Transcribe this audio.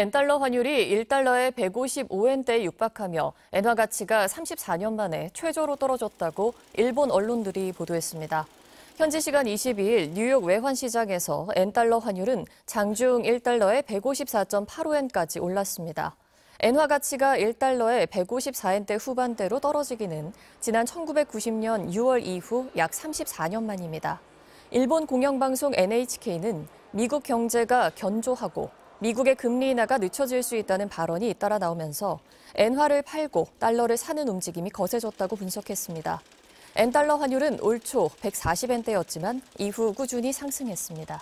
엔달러 환율이 1달러에 155엔대에 육박하며 엔화 가치가 34년 만에 최저로 떨어졌다고 일본 언론들이 보도했습니다. 현지 시간 22일 뉴욕 외환 시장에서 엔달러 환율은 장중 1달러에 154.85엔까지 올랐습니다. 엔화 가치가 1달러에 154엔대 후반대로 떨어지기는 지난 1990년 6월 이후 약 34년 만입니다. 일본 공영방송 NHK는 미국 경제가 견조하고 미국의 금리 인하가 늦춰질 수 있다는 발언이 잇따라 나오면서 엔화를 팔고 달러를 사는 움직임이 거세졌다고 분석했습니다. 엔달러 환율은 올 초 140엔대였지만 이후 꾸준히 상승했습니다.